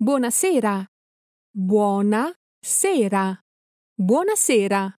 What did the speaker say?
Buonasera. Buona sera. Buonasera.